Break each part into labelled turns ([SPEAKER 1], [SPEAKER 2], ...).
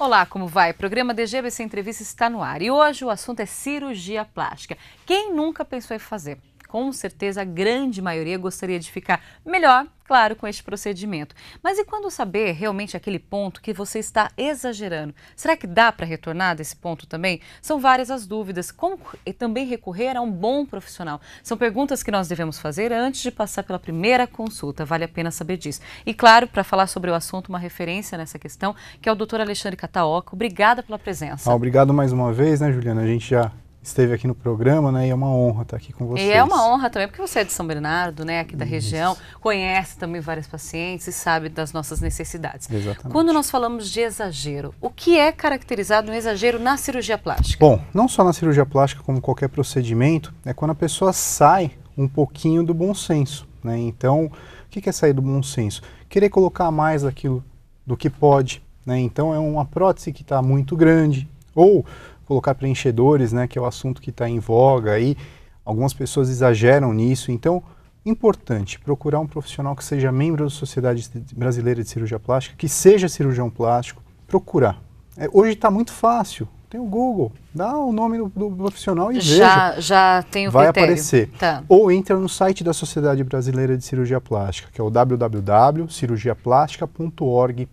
[SPEAKER 1] Olá, como vai? O programa DGBC Entrevista está no ar e hoje o assunto é cirurgia plástica. Quem nunca pensou em fazer? com certeza a grande maioria gostaria de ficar melhor, claro, com este procedimento. Mas e quando saber realmente aquele ponto que você está exagerando? Será que dá para retornar desse ponto também? São várias as dúvidas. Como também recorrer a um bom profissional? São perguntas que nós devemos fazer antes de passar pela primeira consulta. Vale a pena saber disso. E claro, para falar sobre o assunto, uma referência nessa questão, que é o doutor Alexandre Cataoca. Obrigada pela presença. Ah,
[SPEAKER 2] obrigado mais uma vez, né, Juliana? A gente já esteve aqui no programa, né? E é uma honra estar aqui com vocês. E é uma
[SPEAKER 1] honra também, porque você é de São Bernardo, né? Aqui da Isso. região, conhece também várias pacientes e sabe das nossas necessidades. Exatamente. Quando nós falamos de exagero, o que é caracterizado um exagero na cirurgia plástica?
[SPEAKER 2] Bom, não só na cirurgia plástica, como qualquer procedimento, é quando a pessoa sai um pouquinho do bom senso, né? Então, o que é sair do bom senso? Querer colocar mais daquilo do que pode, né? Então, é uma prótese que está muito grande, ou colocar preenchedores, né, que é o assunto que está em voga aí. Algumas pessoas exageram nisso, então importante procurar um profissional que seja membro da Sociedade Brasileira de Cirurgia Plástica, que seja cirurgião plástico, procurar. É, hoje está muito fácil, tem o Google, dá o nome do, do profissional e já,
[SPEAKER 1] veja. Já tem o Vai critério. aparecer. Tá.
[SPEAKER 2] Ou entra no site da Sociedade Brasileira de Cirurgia Plástica, que é o www.cirurgiaplastica.org.br.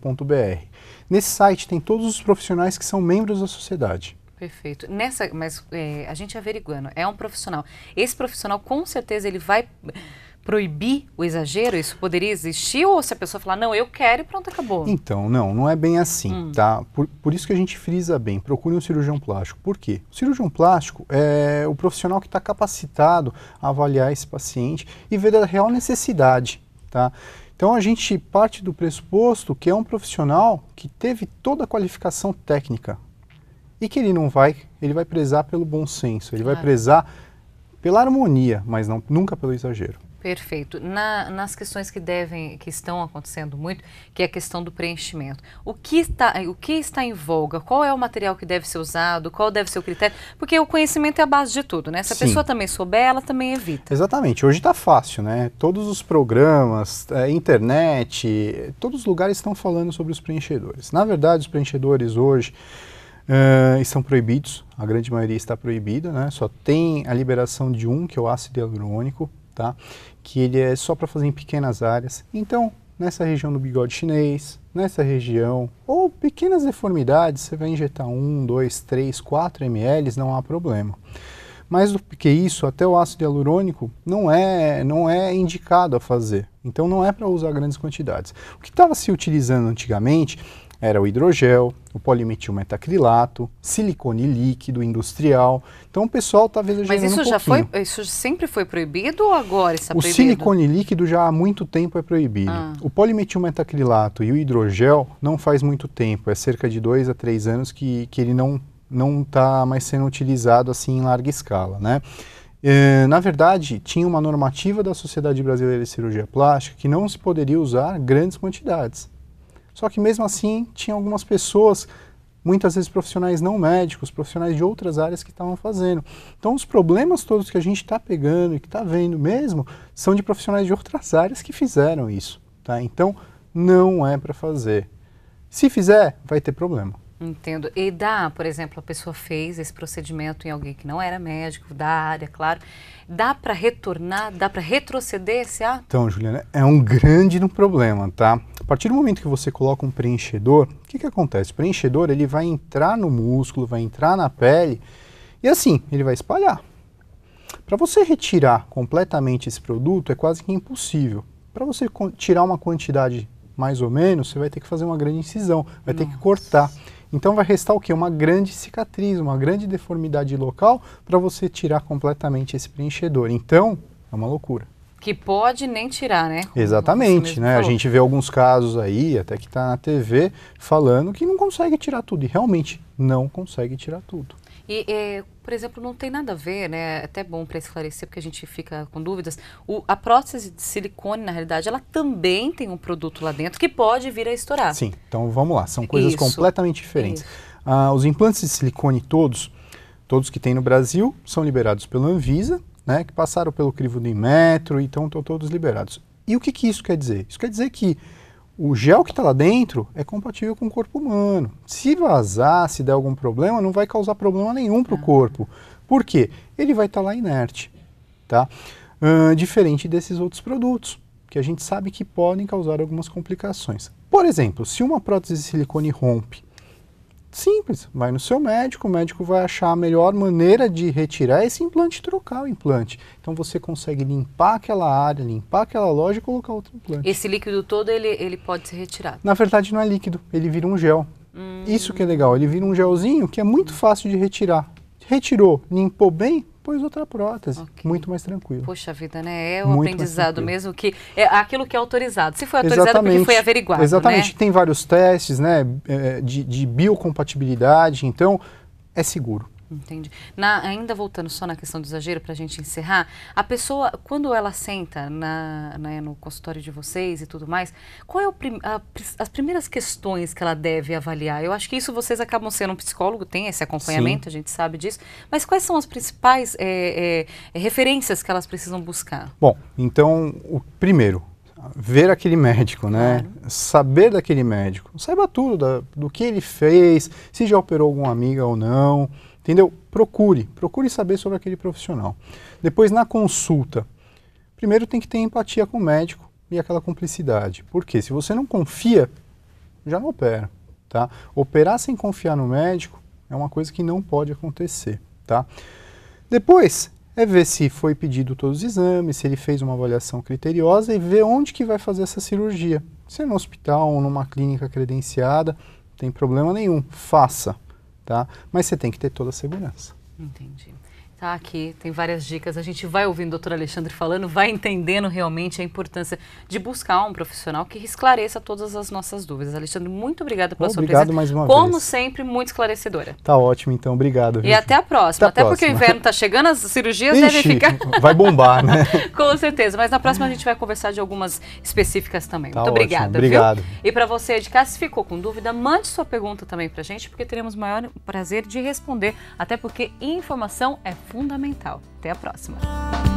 [SPEAKER 2] Nesse site tem todos os profissionais que são membros da sociedade.
[SPEAKER 1] Perfeito. Nessa, mas é, a gente averiguando, é um profissional. Esse profissional, com certeza, ele vai
[SPEAKER 2] proibir
[SPEAKER 1] o exagero? Isso poderia existir? Ou se a pessoa falar, não, eu quero e pronto, acabou?
[SPEAKER 2] Então, não, não é bem assim, hum. tá? Por, por isso que a gente frisa bem, procure um cirurgião plástico. Por quê? O cirurgião plástico é o profissional que está capacitado a avaliar esse paciente e ver a real necessidade, tá? Então a gente parte do pressuposto que é um profissional que teve toda a qualificação técnica e que ele não vai, ele vai prezar pelo bom senso, ele claro. vai prezar pela harmonia, mas não, nunca pelo exagero.
[SPEAKER 1] Perfeito. Na, nas questões que devem, que estão acontecendo muito, que é a questão do preenchimento. O que, está, o que está em voga? Qual é o material que deve ser usado? Qual deve ser o critério? Porque o conhecimento é a base de tudo, né? Se a Sim. pessoa também souber, ela também evita.
[SPEAKER 2] Exatamente. Hoje está fácil, né? Todos os programas, é, internet, todos os lugares estão falando sobre os preenchedores. Na verdade, os preenchedores hoje uh, ah, estão proibidos, a grande maioria está proibida, né? só tem a liberação de um, que é o ácido hialurônico, tá? que ele é só para fazer em pequenas áreas. Então, nessa região do bigode chinês, nessa região, ou pequenas deformidades, você vai injetar 1, 2, 3, 4 ml, não há problema. Mais do que isso, até o ácido hialurônico não é, não é indicado a fazer. Então não é para usar grandes quantidades. O que estava se utilizando antigamente era o hidrogel, o metacrilato, silicone líquido industrial. Então o pessoal está pouquinho. Mas isso já foi,
[SPEAKER 1] isso sempre foi proibido ou agora está é proibido? O silicone
[SPEAKER 2] líquido já há muito tempo é proibido. Ah. O metacrilato e o hidrogel não faz muito tempo, é cerca de dois a três anos que, que ele não não está mais sendo utilizado assim em larga escala, né? É, na verdade, tinha uma normativa da Sociedade Brasileira de Cirurgia Plástica que não se poderia usar grandes quantidades. Só que mesmo assim, tinha algumas pessoas, muitas vezes profissionais não médicos, profissionais de outras áreas que estavam fazendo. Então, os problemas todos que a gente está pegando e que está vendo mesmo são de profissionais de outras áreas que fizeram isso. Tá? Então, não é para fazer. Se fizer, vai ter problema.
[SPEAKER 1] Entendo. E dá, por exemplo, a pessoa fez esse procedimento em alguém que não era médico, da área, claro. Dá para retornar, dá para retroceder esse ato?
[SPEAKER 2] Então, Juliana, é um grande problema, tá? A partir do momento que você coloca um preenchedor, o que, que acontece? O preenchedor ele vai entrar no músculo, vai entrar na pele e assim, ele vai espalhar. Para você retirar completamente esse produto é quase que impossível. Para você tirar uma quantidade mais ou menos, você vai ter que fazer uma grande incisão, vai Nossa. ter que cortar. Então vai restar o que? Uma grande cicatriz, uma grande deformidade local para você tirar completamente esse preenchedor. Então, é uma loucura.
[SPEAKER 1] Que pode nem tirar, né?
[SPEAKER 2] Exatamente, né? Falou. A gente vê alguns casos aí, até que está na TV, falando que não consegue tirar tudo. E realmente não consegue tirar tudo.
[SPEAKER 1] E, é, por exemplo, não tem nada a ver, né? É até bom para esclarecer, porque a gente fica com dúvidas. O, a prótese de silicone, na realidade, ela também tem um produto lá dentro que pode vir a estourar. Sim,
[SPEAKER 2] então vamos lá. São coisas Isso. completamente diferentes. Ah, os implantes de silicone todos, todos que tem no Brasil, são liberados pela Anvisa, né? Que passaram pelo crivo do Inmetro, então estão todos liberados. E o que, que isso quer dizer? Isso quer dizer que o gel que está lá dentro é compatível com o corpo humano. Se vazar, se der algum problema, não vai causar problema nenhum para o ah. corpo. Por quê? Ele vai estar tá lá inerte, tá? Uh, diferente desses outros produtos, que a gente sabe que podem causar algumas complicações. Por exemplo, se uma prótese de silicone rompe Simples, vai no seu médico, o médico vai achar a melhor maneira de retirar esse implante e trocar o implante. Então você consegue limpar aquela área, limpar aquela loja e colocar outro implante.
[SPEAKER 1] Esse líquido todo ele, ele pode ser retirado?
[SPEAKER 2] Na verdade não é líquido, ele vira um gel. Hum. Isso que é legal, ele vira um gelzinho que é muito fácil de retirar. Retirou, limpou bem, depois outra prótese, okay. muito mais tranquilo.
[SPEAKER 1] Poxa vida, né? É o muito aprendizado mesmo que é aquilo que é autorizado. Se foi autorizado é Exatamente. porque foi averiguado, Exatamente. Né?
[SPEAKER 2] Tem vários testes, né, é, de, de biocompatibilidade, então é seguro.
[SPEAKER 1] Entendi. Na, ainda voltando só na questão do exagero, para a gente encerrar, a pessoa, quando ela senta na, né, no consultório de vocês e tudo mais, qual é prim, a, as primeiras questões que ela deve avaliar? Eu acho que isso vocês acabam sendo um psicólogo, tem esse acompanhamento, Sim. a gente sabe disso, mas quais são as principais é, é, referências que elas precisam buscar?
[SPEAKER 2] Bom, então, o primeiro, ver aquele médico, né? Claro. Saber daquele médico. Saiba tudo da, do que ele fez, se já operou alguma amiga ou não, Entendeu? Procure, procure saber sobre aquele profissional. Depois, na consulta, primeiro tem que ter empatia com o médico e aquela cumplicidade. Porque se você não confia, já não opera. Tá? Operar sem confiar no médico é uma coisa que não pode acontecer. Tá? Depois é ver se foi pedido todos os exames, se ele fez uma avaliação criteriosa e ver onde que vai fazer essa cirurgia. Se é no hospital ou numa clínica credenciada, tem problema nenhum, faça. Tá? Mas você tem que ter toda a segurança.
[SPEAKER 1] Entendi. Tá aqui, tem várias dicas. A gente vai ouvindo o doutor Alexandre falando, vai entendendo realmente a importância de buscar um profissional que esclareça todas as nossas dúvidas. Alexandre, muito obrigada pela obrigado sua presença. mais uma Como vez. sempre, muito esclarecedora.
[SPEAKER 2] Tá ótimo, então. Obrigado. Viu? E até
[SPEAKER 1] a próxima. Até, até porque o inverno tá chegando, as cirurgias Ixi, devem ficar... vai
[SPEAKER 2] bombar, né?
[SPEAKER 1] Com certeza. Mas na próxima a gente vai conversar de algumas específicas também. Tá muito ótimo. obrigada. Obrigado. Viu? E para você de casa, se ficou com dúvida, mande sua pergunta também pra gente, porque teremos o maior prazer de responder. Até porque informação é fundamental. Até a próxima!